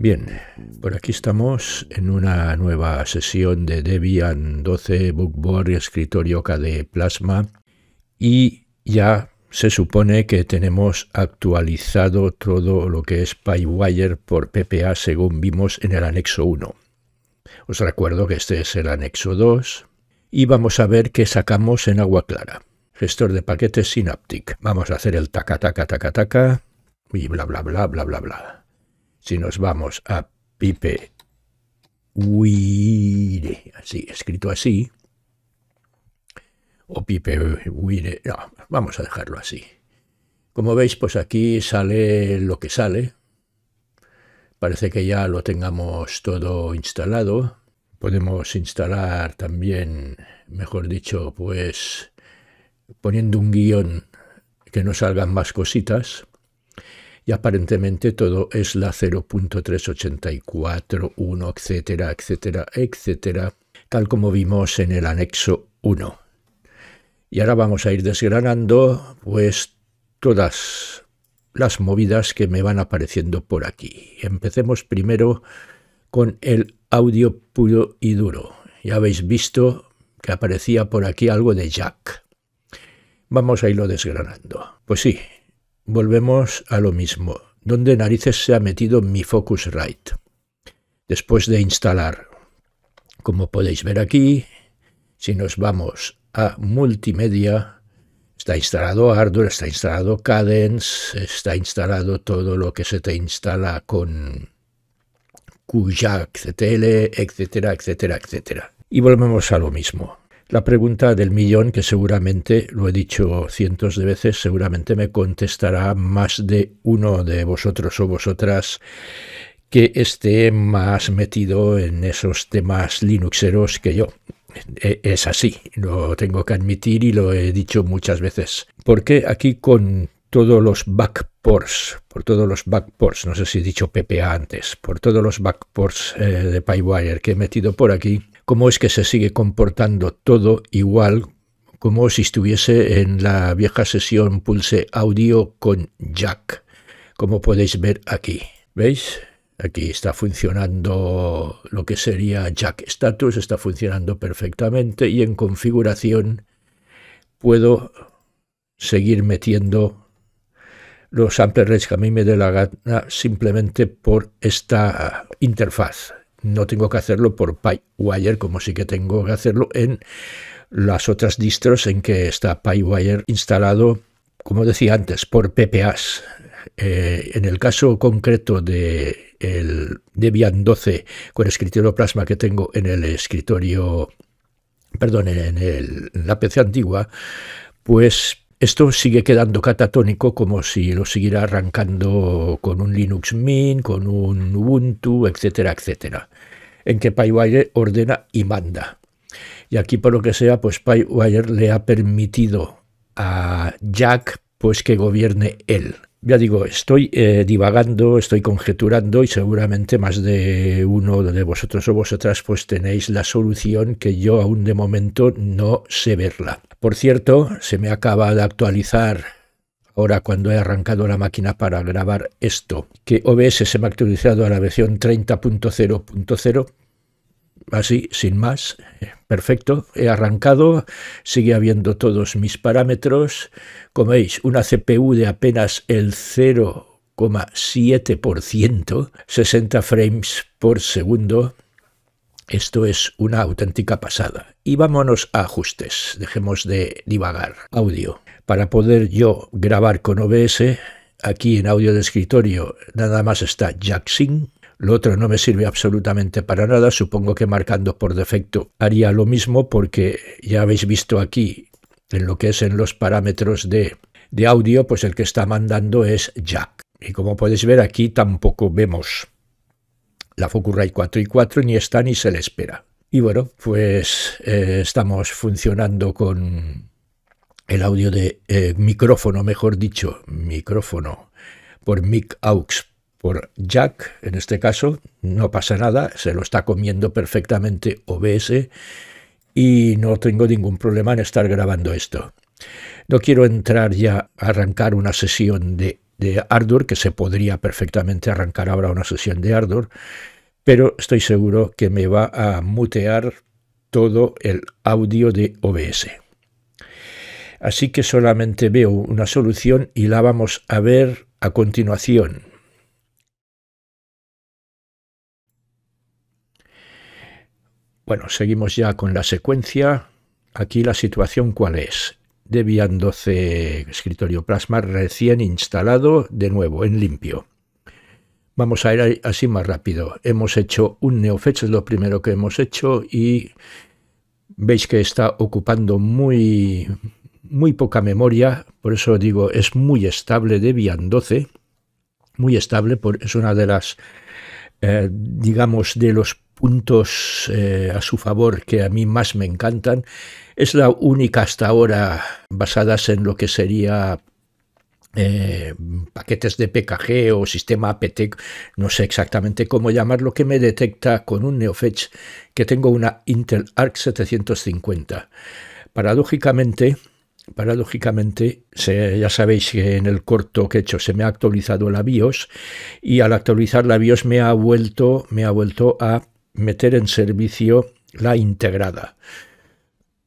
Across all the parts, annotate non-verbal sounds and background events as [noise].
Bien, por aquí estamos en una nueva sesión de Debian 12 Bookboard y escritorio KDE Plasma y ya se supone que tenemos actualizado todo lo que es PyWire por PPA según vimos en el anexo 1. Os recuerdo que este es el anexo 2 y vamos a ver qué sacamos en agua clara. Gestor de paquetes Synaptic. Vamos a hacer el taca taca taca taca y bla bla bla bla bla bla. Si nos vamos a Pipe Uire, así, escrito así, o Pipe Uire, no, vamos a dejarlo así. Como veis, pues aquí sale lo que sale. Parece que ya lo tengamos todo instalado. Podemos instalar también, mejor dicho, pues poniendo un guión que no salgan más cositas y aparentemente todo es la 0.3841, etcétera, etcétera, etcétera, tal como vimos en el anexo 1. Y ahora vamos a ir desgranando pues todas las movidas que me van apareciendo por aquí. Empecemos primero con el audio puro y duro. Ya habéis visto que aparecía por aquí algo de Jack. Vamos a irlo desgranando. Pues sí, volvemos a lo mismo. ¿Dónde narices se ha metido mi Focusrite? Después de instalar, como podéis ver aquí, si nos vamos a multimedia, está instalado hardware, está instalado Cadence, está instalado todo lo que se te instala con QJAC, CTL, etcétera, etcétera, etcétera. Y volvemos a lo mismo. La pregunta del millón, que seguramente, lo he dicho cientos de veces, seguramente me contestará más de uno de vosotros o vosotras que esté más metido en esos temas linuxeros que yo. E, es así, lo tengo que admitir y lo he dicho muchas veces. Porque aquí con todos los backports, por todos los backports, no sé si he dicho PPA antes, por todos los backports eh, de PyWire que he metido por aquí, cómo es que se sigue comportando todo igual como si estuviese en la vieja sesión Pulse Audio con Jack, como podéis ver aquí. ¿Veis? Aquí está funcionando lo que sería Jack Status, está funcionando perfectamente y en configuración puedo seguir metiendo los samples que a mí me dé la gana simplemente por esta interfaz. No tengo que hacerlo por PyWire como sí que tengo que hacerlo en las otras distros en que está PyWire instalado, como decía antes, por PPAs. Eh, en el caso concreto de el Debian 12 con escritorio Plasma que tengo en el escritorio, perdón, en, el, en la PC antigua, pues esto sigue quedando catatónico como si lo siguiera arrancando con un Linux Mint, con un Ubuntu, etcétera, etcétera, en que PyWire ordena y manda. Y aquí por lo que sea, pues PyWire le ha permitido a Jack pues que gobierne él. Ya digo, estoy eh, divagando, estoy conjeturando y seguramente más de uno de vosotros o vosotras pues tenéis la solución que yo aún de momento no sé verla. Por cierto, se me acaba de actualizar ahora cuando he arrancado la máquina para grabar esto, que OBS se me ha actualizado a la versión 30.0.0 así, sin más, eh, perfecto, he arrancado, sigue habiendo todos mis parámetros, como veis, una CPU de apenas el 0,7%, 60 frames por segundo, esto es una auténtica pasada. Y vámonos a ajustes, dejemos de divagar. Audio. Para poder yo grabar con OBS, aquí en audio de escritorio nada más está JackSync, lo otro no me sirve absolutamente para nada, supongo que marcando por defecto haría lo mismo porque ya habéis visto aquí en lo que es en los parámetros de, de audio, pues el que está mandando es Jack. Y como podéis ver aquí tampoco vemos la Focusrite 4 y 4 ni está ni se le espera. Y bueno, pues eh, estamos funcionando con el audio de eh, micrófono, mejor dicho, micrófono por mic aux por Jack, en este caso, no pasa nada, se lo está comiendo perfectamente OBS y no tengo ningún problema en estar grabando esto. No quiero entrar ya a arrancar una sesión de, de Ardor, que se podría perfectamente arrancar ahora una sesión de Ardor, pero estoy seguro que me va a mutear todo el audio de OBS. Así que solamente veo una solución y la vamos a ver a continuación. Bueno, seguimos ya con la secuencia. Aquí la situación cuál es. Debian 12 escritorio plasma recién instalado, de nuevo, en limpio. Vamos a ir así más rápido. Hemos hecho un neofecho, es lo primero que hemos hecho y veis que está ocupando muy, muy poca memoria, por eso digo, es muy estable Debian 12, muy estable, es una de las eh, digamos, de los puntos eh, a su favor que a mí más me encantan, es la única hasta ahora basadas en lo que sería eh, paquetes de PKG o sistema APT, no sé exactamente cómo llamarlo, que me detecta con un NeoFetch que tengo una Intel Arc 750. Paradójicamente, Paradójicamente, ya sabéis que en el corto que he hecho se me ha actualizado la BIOS y al actualizar la BIOS me ha vuelto, me ha vuelto a meter en servicio la integrada.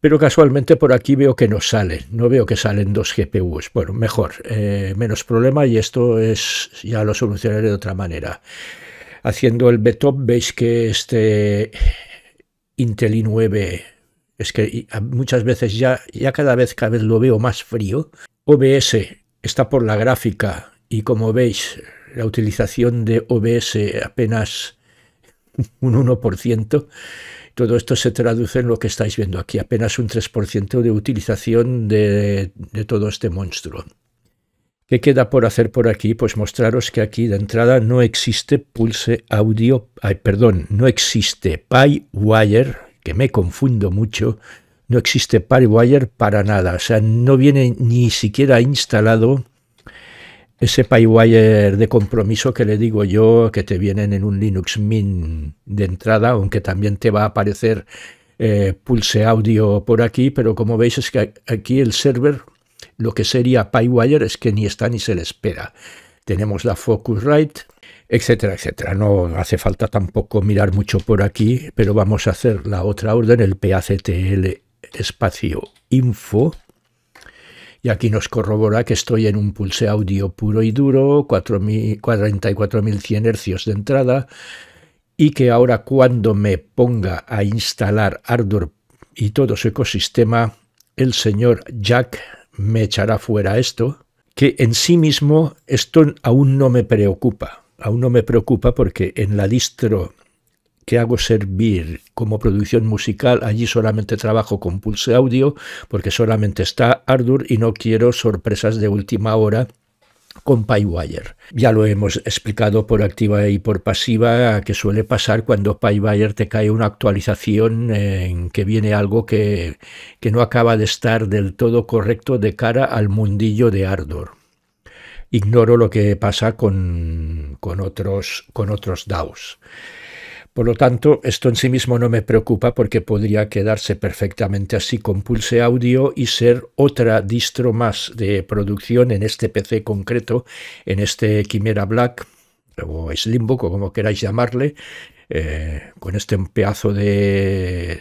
Pero casualmente por aquí veo que no sale, no veo que salen dos GPUs. Bueno, mejor, eh, menos problema y esto es ya lo solucionaré de otra manera. Haciendo el betop veis que este Intel i9 es que muchas veces ya, ya cada vez cada vez lo veo más frío. OBS está por la gráfica y como veis la utilización de OBS apenas [laughs] un 1%. Todo esto se traduce en lo que estáis viendo aquí, apenas un 3% de utilización de, todo este monstruo. ¿Qué queda por hacer por aquí? Pues mostraros que aquí de entrada no existe Pulse Audio, ay, perdón, no existe PyWire, que me confundo mucho, no existe PyWire para nada. O sea, no viene ni siquiera instalado ese PyWire de compromiso que le digo yo, que te vienen en un Linux Mint de entrada, aunque también te va a aparecer eh, Pulse Audio por aquí, pero como veis es que aquí el server, lo que sería PyWire, es que ni está ni se le espera. Tenemos la Focusrite, etcétera, etcétera. No hace falta tampoco mirar mucho por aquí, pero vamos a hacer la otra orden, el PACTL espacio info. Y aquí nos corrobora que estoy en un pulse audio puro y duro, 44.100 Hz de entrada, y que ahora cuando me ponga a instalar Ardor y todo su ecosistema, el señor Jack me echará fuera esto, que en sí mismo esto aún no me preocupa aún no me preocupa porque en la distro que hago servir como producción musical, allí solamente trabajo con Pulse Audio porque solamente está Ardour y no quiero sorpresas de última hora con PyWire. Ya lo hemos explicado por activa y por pasiva que suele pasar cuando PyWire te cae una actualización en que viene algo que, que no acaba de estar del todo correcto de cara al mundillo de Ardor. Ignoro lo que pasa con, con, otros, con otros DAOs. Por lo tanto, esto en sí mismo no me preocupa porque podría quedarse perfectamente así con Pulse Audio y ser otra distro más de producción en este PC concreto, en este quimera Black o Slimbook o como queráis llamarle, eh, con este pedazo de,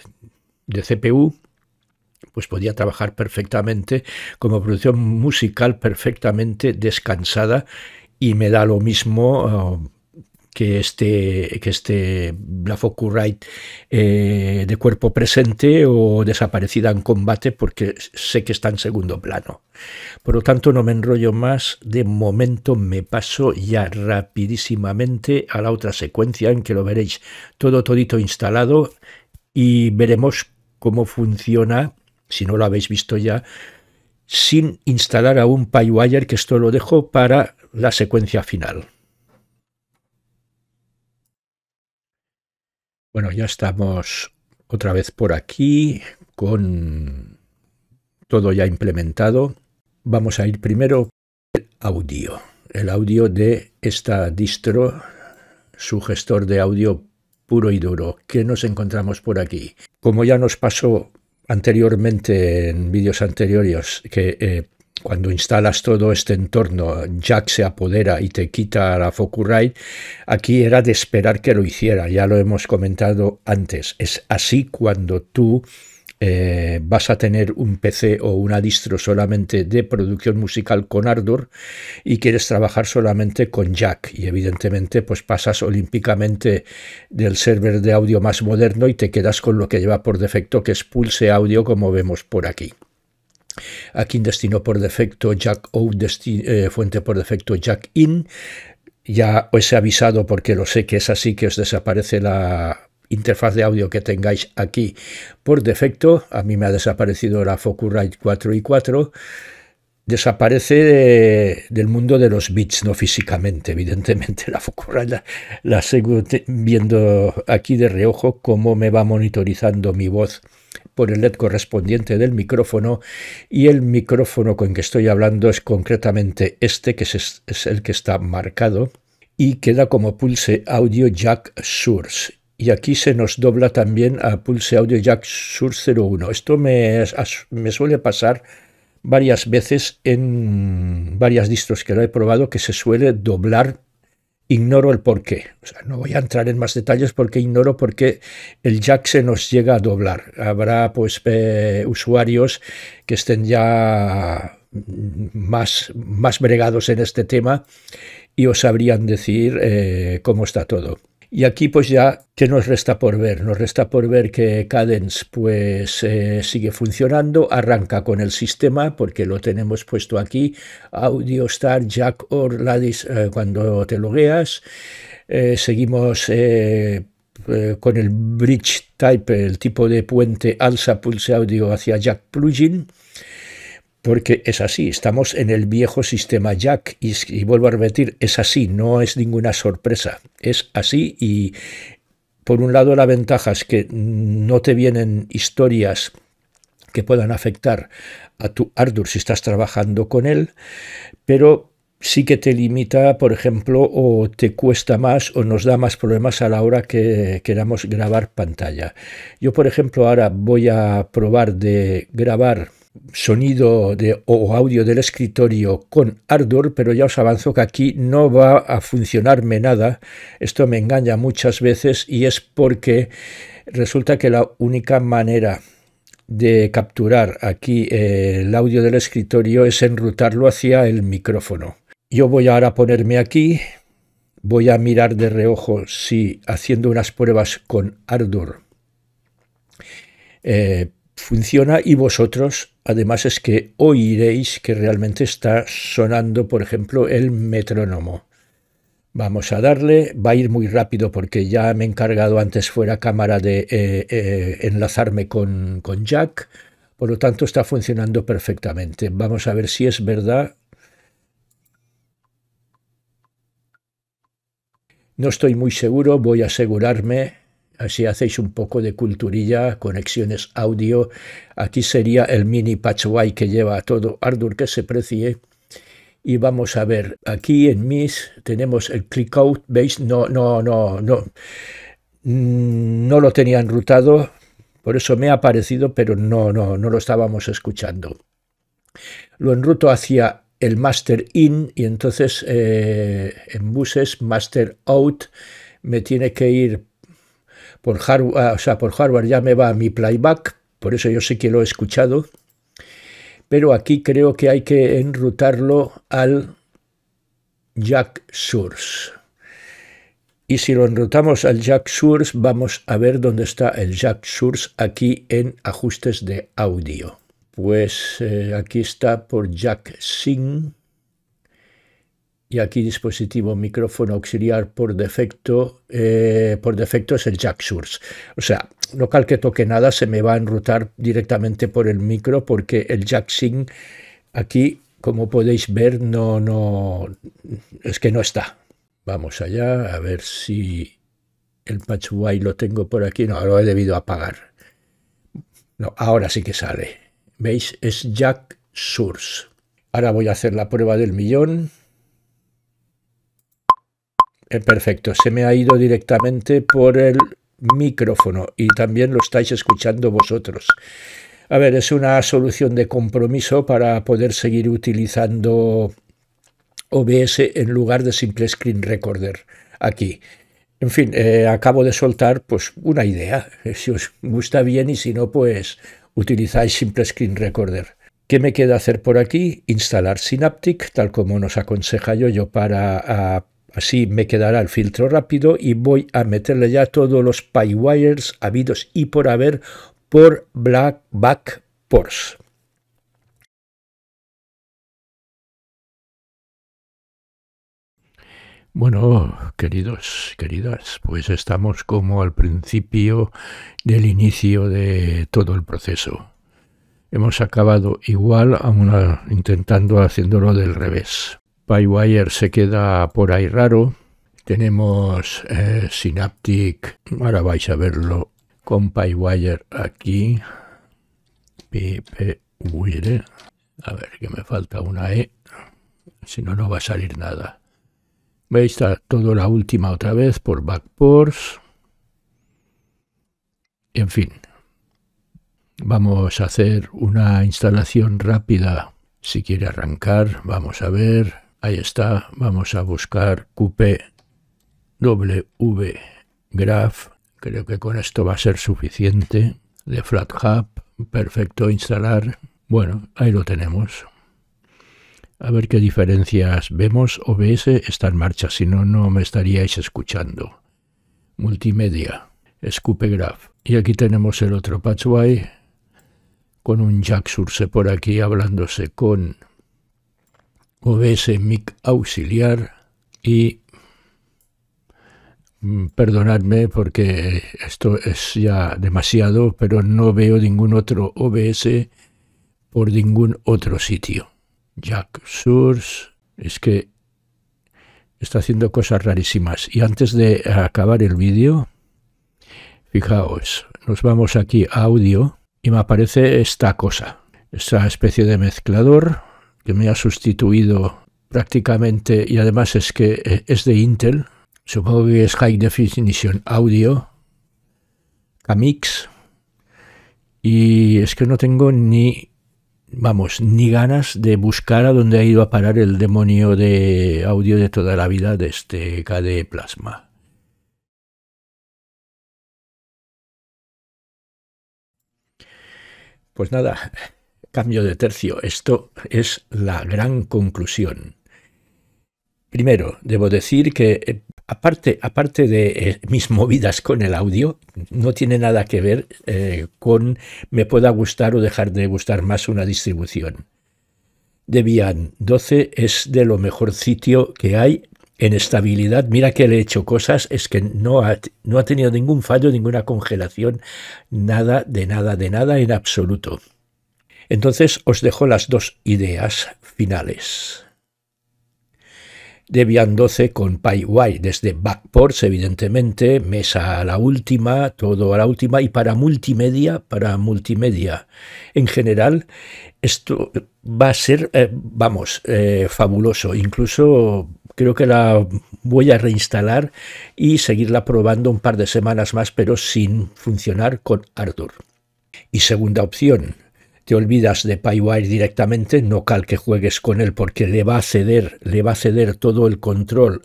de CPU pues podía trabajar perfectamente como producción musical perfectamente descansada y me da lo mismo eh, que este, que Wright este eh, de cuerpo presente o desaparecida en combate porque sé que está en segundo plano. Por lo tanto, no me enrollo más. De momento me paso ya rapidísimamente a la otra secuencia en que lo veréis todo todito instalado y veremos cómo funciona si no lo habéis visto ya, sin instalar aún PyWire, que esto lo dejo para la secuencia final. Bueno, ya estamos otra vez por aquí con todo ya implementado. Vamos a ir primero el audio, el audio de esta distro, su gestor de audio puro y duro, que nos encontramos por aquí. Como ya nos pasó anteriormente, en vídeos anteriores, que eh, cuando instalas todo este entorno, Jack se apodera y te quita la Focusrite, aquí era de esperar que lo hiciera, ya lo hemos comentado antes. Es así cuando tú eh, vas a tener un PC o una distro solamente de producción musical con Ardor y quieres trabajar solamente con Jack y evidentemente pues pasas olímpicamente del server de audio más moderno y te quedas con lo que lleva por defecto que es Pulse Audio como vemos por aquí. Aquí destino por defecto Jack out, eh, fuente por defecto Jack In. Ya os he avisado porque lo sé que es así que os desaparece la interfaz de audio que tengáis aquí por defecto, a mí me ha desaparecido la Focusrite 4 y 4, desaparece del mundo de los bits, no físicamente, evidentemente. [laughs] La Focusrite la, la sigo viendo aquí de reojo cómo me va monitorizando mi voz por el LED correspondiente del micrófono y el micrófono con que estoy hablando es concretamente este, que es, es el que está marcado y queda como pulse audio jack source y aquí se nos dobla también a Pulse Audio Jack Sur 01. Esto me, suele pasar varias veces en varias distros que lo he probado que se suele doblar. Ignoro el porqué. qué. no voy a entrar en más detalles porque ignoro por qué el jack se nos llega a doblar. Habrá pues usuarios que estén ya más, más bregados en este tema y os sabrían decir eh, cómo está todo. Y aquí pues ya, ¿qué nos resta por ver? Nos resta por ver que Cadence pues eh, sigue funcionando, arranca con el sistema porque lo tenemos puesto aquí, Audio Star, Jack or Ladis eh, cuando te logueas, eh, seguimos con el Bridge Type, el tipo de puente alza pulse audio hacia Jack Plugin, porque es así, estamos en el viejo sistema Jack y, vuelvo a repetir, es así, no es ninguna sorpresa, es así y por un lado la ventaja es que no te vienen historias que puedan afectar a tu ardor si estás trabajando con él, pero sí que te limita, por ejemplo, o te cuesta más o nos da más problemas a la hora que queramos grabar pantalla. Yo, por ejemplo, ahora voy a probar de grabar sonido de, o audio del escritorio con Ardour, pero ya os avanzo que aquí no va a funcionarme nada. Esto me engaña muchas veces y es porque resulta que la única manera de capturar aquí eh, el audio del escritorio es enrutarlo hacia el micrófono. Yo voy ahora a ponerme aquí, voy a mirar de reojo si haciendo unas pruebas con Ardour eh, funciona y vosotros además es que oiréis que realmente está sonando, por ejemplo, el metrónomo. Vamos a darle, va a ir muy rápido porque ya me he encargado antes fuera cámara de eh, eh, enlazarme con, con Jack, por lo tanto está funcionando perfectamente. Vamos a ver si es verdad No estoy muy seguro, voy a asegurarme. Así hacéis un poco de culturilla, conexiones audio. Aquí sería el mini patchway que lleva todo Ardour que se precie. Y vamos a ver, aquí en MIS tenemos el click out, ¿veis? No, no, no, no. Mm, no lo tenía enrutado, por eso me ha aparecido, pero no, no, no lo estábamos escuchando. Lo enruto hacia el master in y entonces eh, en buses master out me tiene que ir por hardware, ah, sea, por hardware ya me va a mi playback, por eso yo sé que lo he escuchado, pero aquí creo que hay que enrutarlo al jack source. Y si lo enrutamos al jack source, vamos a ver dónde está el jack source aquí en ajustes de audio. Pues eh, aquí está por jack sync y aquí dispositivo micrófono auxiliar por defecto, eh, por defecto es el jack source. O sea, no que toque nada, se me va a enrutar directamente por el micro porque el jack sync aquí, como podéis ver, no, no, es que no está. Vamos allá, a ver si el patch lo tengo por aquí. No, lo he debido apagar. No, ahora sí que sale. ¿Veis? Es jack source. Ahora voy a hacer la prueba del millón. Eh, perfecto, se me ha ido directamente por el micrófono y también lo estáis escuchando vosotros. A ver, es una solución de compromiso para poder seguir utilizando OBS en lugar de simple screen recorder aquí. En fin, eh, acabo de soltar pues una idea. Eh, si os gusta bien y si no, pues utilizáis simple screen recorder. ¿Qué me queda hacer por aquí? Instalar Synaptic, tal como nos aconseja yo, yo para ah, Así me quedará el filtro rápido y voy a meterle ya todos los WIRES habidos y por haber por Black Back Bueno, queridos, queridas, pues estamos como al principio del inicio de todo el proceso. Hemos acabado igual, aún intentando haciéndolo del revés. PyWire se queda por ahí raro. Tenemos eh, Synaptic, ahora vais a verlo con PyWire aquí. PyWire. A ver, que me falta una E. Si no, no va a salir nada. Veis, está todo la última otra vez por backports. En fin, vamos a hacer una instalación rápida. Si quiere arrancar, vamos a ver. Ahí está, vamos a buscar QPW graph, creo que con esto va a ser suficiente, de FlatHub, perfecto instalar, bueno, ahí lo tenemos. A ver qué diferencias vemos, OBS está en marcha, si no, no me estaríais escuchando. Multimedia, Scupe Graph, y aquí tenemos el otro patchway, con un jack surse por aquí hablándose con OBS Mic Auxiliar y mm, perdonadme porque esto es ya demasiado, pero no veo ningún otro OBS por ningún otro sitio. Jack Source es que está haciendo cosas rarísimas. Y antes de acabar el vídeo, fijaos, nos vamos aquí a audio y me aparece esta cosa, esta especie de mezclador que me ha sustituido prácticamente, y además es que eh, es de Intel, supongo que es High Definition Audio, Camix, y es que no tengo ni, vamos, ni ganas de buscar a dónde ha ido a parar el demonio de audio de toda la vida de este KDE Plasma. Pues nada, Cambio de tercio. Esto es la gran conclusión. Primero, debo decir que eh, aparte, aparte de eh, mis movidas con el audio, no tiene nada que ver eh, con me pueda gustar o dejar de gustar más una distribución. Debian 12 es de lo mejor sitio que hay en estabilidad. Mira que le he hecho cosas, es que no ha tenido ningún fallo, ninguna congelación, nada, de nada, de nada en absoluto. Entonces os dejo las dos ideas finales. Debian 12 con PyY desde Backports, evidentemente, mesa a la última, todo a la última, y para multimedia, para multimedia. En general, esto va a ser, eh, vamos, eh, fabuloso. Incluso creo que la voy a reinstalar y seguirla probando un par de semanas más, pero sin funcionar con Ardor. Y segunda opción, te olvidas de Pywire directamente, no cal que juegues con él porque le va a ceder, le va a ceder todo el control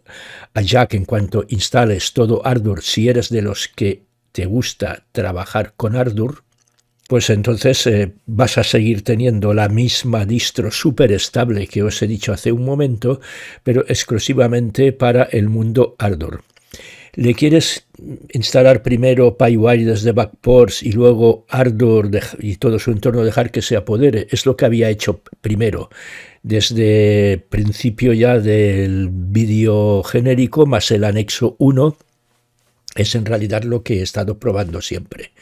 a Jack en cuanto instales todo Ardor. Si eres de los que te gusta trabajar con Ardur, pues entonces eh, vas a seguir teniendo la misma distro súper estable que os he dicho hace un momento, pero exclusivamente para el mundo Ardor le quieres instalar primero PyWire desde Backports y luego Ardor y todo su entorno dejar que se apodere. Es lo que había hecho primero, desde principio ya del vídeo genérico más el anexo 1, es en realidad lo que he estado probando siempre.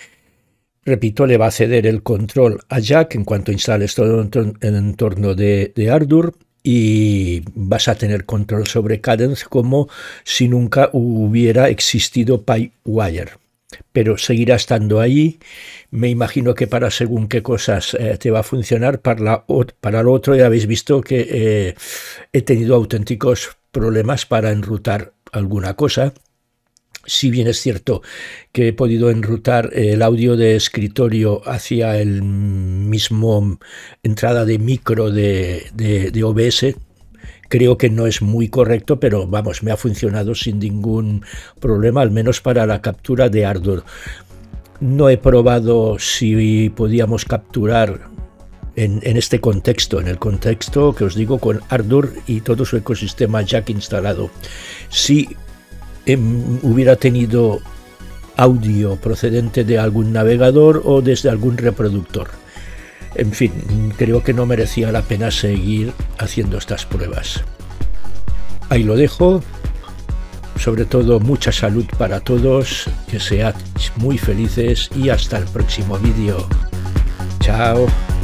Repito, le va a ceder el control a Jack en cuanto instales todo el entorno de, de Ardour y vas a tener control sobre Cadence como si nunca hubiera existido PyWire. Pero seguirá estando ahí. Me imagino que para según qué cosas eh, te va a funcionar. Para, la, para lo otro ya habéis visto que eh, he tenido auténticos problemas para enrutar alguna cosa. Si bien es cierto que he podido enrutar el audio de escritorio hacia el mismo entrada de micro de, OBS, creo que no es muy correcto, pero vamos, me ha funcionado sin ningún problema, al menos para la captura de ardor No he probado si podíamos capturar en, este contexto, en el contexto que os digo con Ardour y todo su ecosistema ya instalado. Si Em, hubiera tenido audio procedente de algún navegador o desde algún reproductor. En fin, creo que no merecía la pena seguir haciendo estas pruebas. Ahí lo dejo. Sobre todo mucha salud para todos, que seáis muy felices y hasta el próximo vídeo. Chao.